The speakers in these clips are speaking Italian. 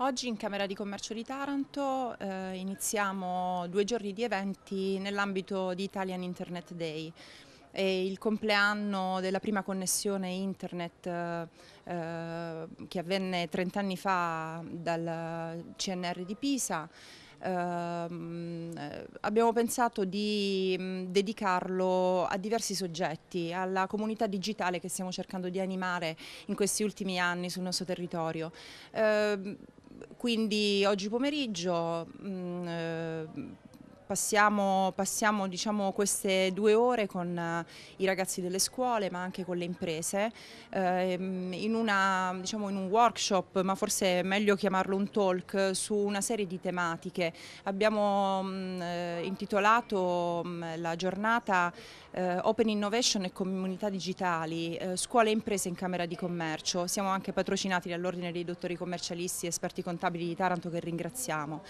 Oggi in Camera di Commercio di Taranto eh, iniziamo due giorni di eventi nell'ambito di Italian Internet Day. È il compleanno della prima connessione internet eh, eh che avvenne 30 anni fa dal CNR di Pisa. Ehm, eh, abbiamo pensato di mm, dedicarlo a diversi soggetti, alla comunità digitale che stiamo cercando di animare in questi ultimi anni sul nostro territorio. Eh, quindi oggi pomeriggio mh, mm, eh, passiamo, passiamo diciamo, queste due ore con eh, i ragazzi delle scuole ma anche con le imprese ehm, in, una, diciamo, in, un workshop ma forse è meglio chiamarlo un talk su una serie di tematiche abbiamo mh, mm, eh, intitolato mh, la giornata eh, Open Innovation e comunità digitali, eh, scuole e imprese in Camera di Commercio. Siamo anche patrocinati dall'Ordine dei dottori commercialisti e esperti contabili di Taranto che ringraziamo.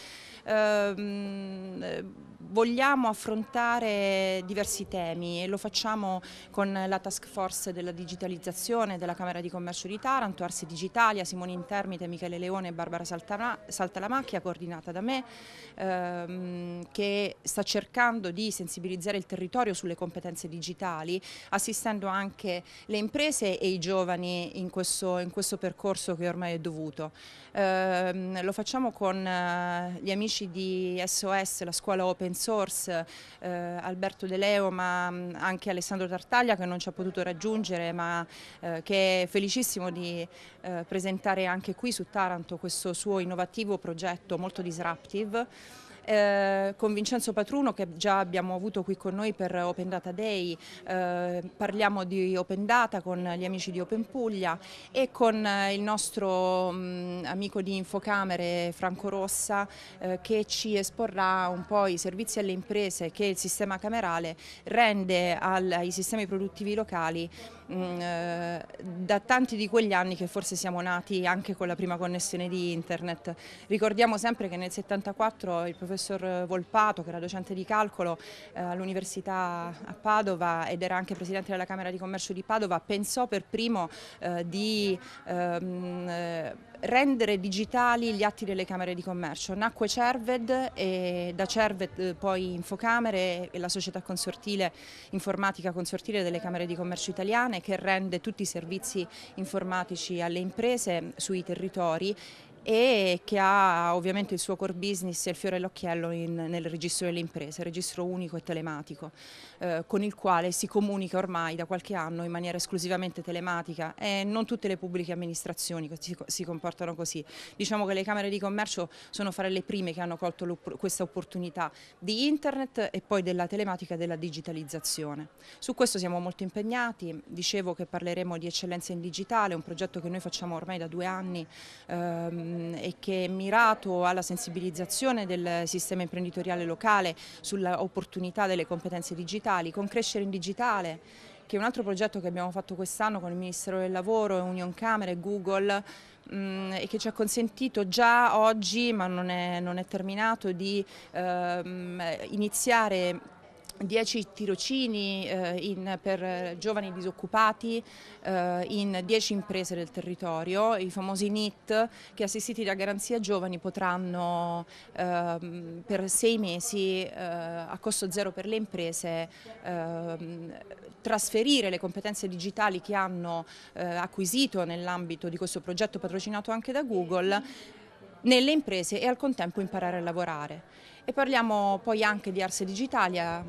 Ehm, eh, vogliamo affrontare diversi temi e lo facciamo con la task force della digitalizzazione della Camera di Commercio di Taranto, Arsi Digitalia, Simone Intermite, Michele Leone e Barbara Saltalamacchia, coordinata da me, ehm, che sta cercando di sensibilizzare il territorio sulle competenze competenze digitali, assistendo anche le imprese e i giovani in questo, in questo percorso che ormai è dovuto. Eh, lo facciamo con eh, gli amici di SOS, la scuola open source, eh, Alberto De Leo ma mm, anche Alessandro Tartaglia che non ci ha potuto raggiungere ma eh, che è felicissimo di eh, presentare anche qui su Taranto questo suo innovativo progetto molto disruptive eh, con Vincenzo Patruno che già abbiamo avuto qui con noi per Open Data Day, eh, parliamo di Open Data con gli amici di Open Puglia e con eh, il nostro mh, mm, amico di Infocamere Franco Rossa eh, che ci esporrà un po' i servizi alle imprese che il sistema camerale rende al, ai sistemi produttivi locali mm, eh, da tanti di quegli anni che forse siamo nati anche con la prima connessione di internet. Ricordiamo sempre che nel 74 il professor professor Volpato che era docente di calcolo eh, all'Università a Padova ed era anche presidente della Camera di Commercio di Padova, pensò per primo eh, di ehm, eh, rendere digitali gli atti delle Camere di Commercio. Nacque Cerved e da Cerved eh, poi Infocamere e la società consortile informatica consortile delle Camere di Commercio italiane che rende tutti i servizi informatici alle imprese sui territori e che ha ovviamente il suo core business e il fiore all'occhiello nel registro delle imprese, registro unico e telematico, eh, con il quale si comunica ormai da qualche anno in maniera esclusivamente telematica e non tutte le pubbliche amministrazioni si, si comportano così. Diciamo che le Camere di Commercio sono fra le prime che hanno colto questa opportunità di internet e poi della telematica e della digitalizzazione. Su questo siamo molto impegnati, dicevo che parleremo di eccellenza in digitale, un progetto che noi facciamo ormai da due anni. Ehm, Ehm, e che è mirato alla sensibilizzazione del sistema imprenditoriale locale sull'opportunità delle competenze digitali, con Crescere in Digitale che è un altro progetto che abbiamo fatto quest'anno con il Ministero del Lavoro, Union Camere, Google mm, e che ci ha consentito già oggi, ma non è, non è terminato, di ehm, iniziare 10 tirocini eh, in, per giovani disoccupati eh, in 10 imprese del territorio, i famosi NIT che assistiti da Garanzia Giovani potranno ehm, eh, per 6 mesi a costo zero per le imprese ehm, trasferire le competenze digitali che hanno eh, acquisito nell'ambito di questo progetto patrocinato anche da Google nelle imprese e al contempo imparare a lavorare. E parliamo poi anche di Arse Digitalia,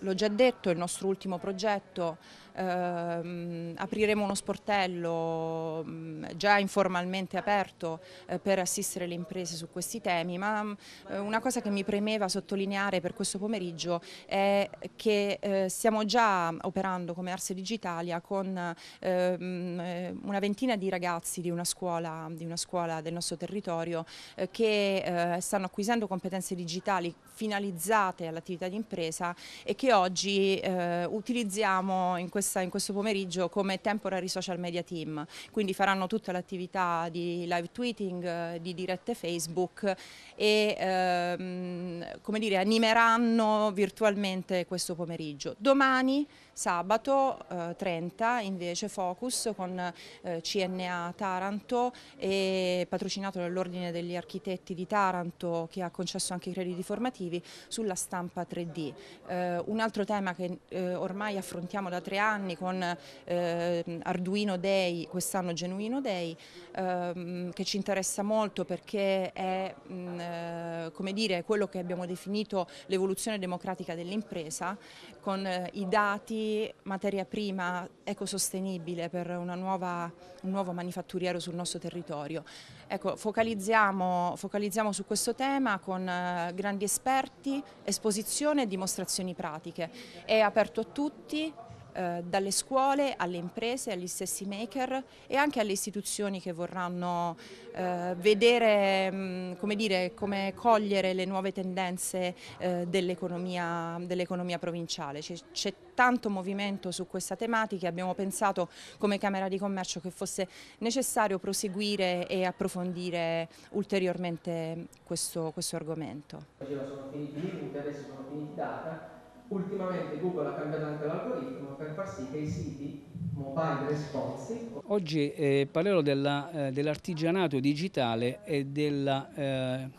l'ho già detto, è il nostro ultimo progetto ehm, apriremo uno sportello mm, già informalmente aperto eh, per assistere le imprese su questi temi, ma mh, mm, eh, una cosa che mi premeva sottolineare per questo pomeriggio è che eh, stiamo già operando come Arse Digitalia con ehm, eh, una ventina di ragazzi di una scuola, di una scuola del nostro territorio eh, che eh, stanno acquisendo competenze digitali finalizzate all'attività di impresa e che oggi utilizziamo in questo questa, in questo pomeriggio come temporary social media team, quindi faranno tutta l'attività di live tweeting, eh, di dirette Facebook e ehm, come dire, animeranno virtualmente questo pomeriggio. Domani Sabato eh, 30 invece focus con eh, CNA Taranto e patrocinato dall'Ordine degli Architetti di Taranto che ha concesso anche i crediti formativi sulla stampa 3D. Eh, un altro tema che eh, ormai affrontiamo da tre anni con eh, Arduino Day, quest'anno Genuino Day, ehm, che ci interessa molto perché è mh, mm, eh, come dire, quello che abbiamo definito l'evoluzione democratica dell'impresa con i dati materia prima ecosostenibile per nuova, un nuovo manifatturiero sul nostro territorio. Ecco, focalizziamo, focalizziamo, su questo tema con eh, grandi esperti, esposizione e dimostrazioni pratiche. È aperto a tutti, eh, dalle scuole alle imprese, agli stessi maker e anche alle istituzioni che vorranno eh, vedere mm, come, dire, come, cogliere le nuove tendenze eh, dell'economia dell provinciale. C'è tanto movimento su questa tematica e abbiamo pensato come Camera di Commercio che fosse necessario proseguire e approfondire ulteriormente questo, questo argomento. Sono finiti, gli interessi sono finiti data Ultimamente Google ha cambiato anche l'algoritmo per far sì che i siti mobile responsive... Oggi eh, parlerò eh, dell'artigianato eh, dell digitale e della, eh,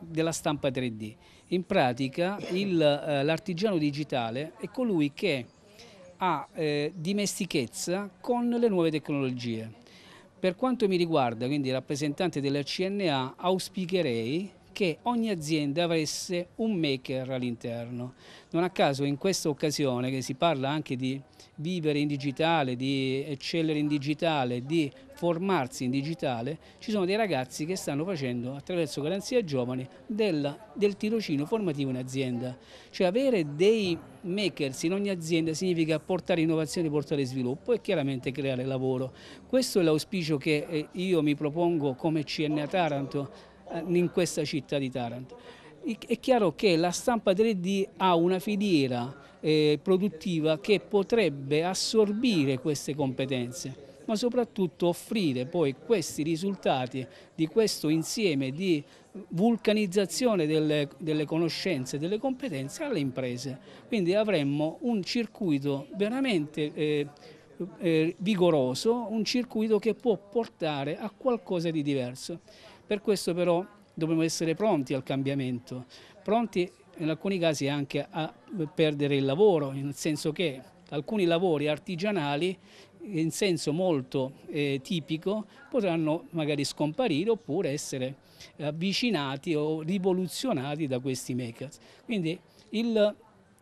della, stampa 3D. In pratica eh, l'artigiano digitale è colui che ha eh, dimestichezza con le nuove tecnologie. Per quanto mi riguarda, quindi rappresentante della CNA, auspicherei che ogni azienda avesse un maker all'interno. Non a caso in questa occasione che si parla anche di vivere in digitale, di eccellere in digitale, di formarsi in digitale, ci sono dei ragazzi che stanno facendo attraverso Garanzia Giovani del, del tirocinio formativo in azienda. Cioè avere dei makers in ogni azienda significa portare innovazione, portare sviluppo e chiaramente creare lavoro. Questo è l'auspicio che eh, io mi propongo come CNA Taranto eh, in questa città di Taranto. È chiaro che la stampa 3D ha una filiera eh, produttiva che potrebbe assorbire queste competenze ma soprattutto offrire poi questi risultati di questo insieme di vulcanizzazione delle, delle conoscenze, delle competenze alle imprese. Quindi avremmo un circuito veramente eh, eh, vigoroso, un circuito che può portare a qualcosa di diverso. Per questo però dobbiamo essere pronti al cambiamento, pronti in alcuni casi anche a perdere il lavoro, nel senso che alcuni lavori artigianali in senso molto eh, tipico potranno magari scomparire oppure essere avvicinati o rivoluzionati da questi makers. Quindi il,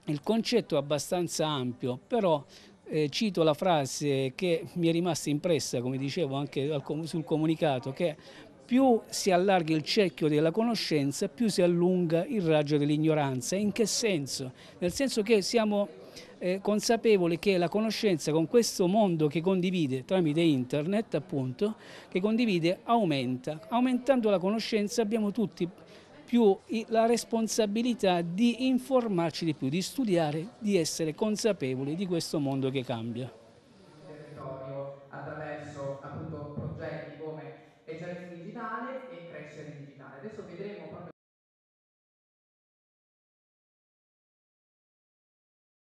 il concetto è abbastanza ampio, però eh, cito la frase che mi è rimasta impressa, come dicevo anche al, sul comunicato, che più si allarga il cerchio della conoscenza, più si allunga il raggio dell'ignoranza. In che senso? Nel senso che siamo eh, consapevoli che la conoscenza con questo mondo che condivide tramite internet appunto, che condivide aumenta. Aumentando la conoscenza abbiamo tutti più la responsabilità di informarci di più, di studiare, di essere consapevoli di questo mondo che cambia.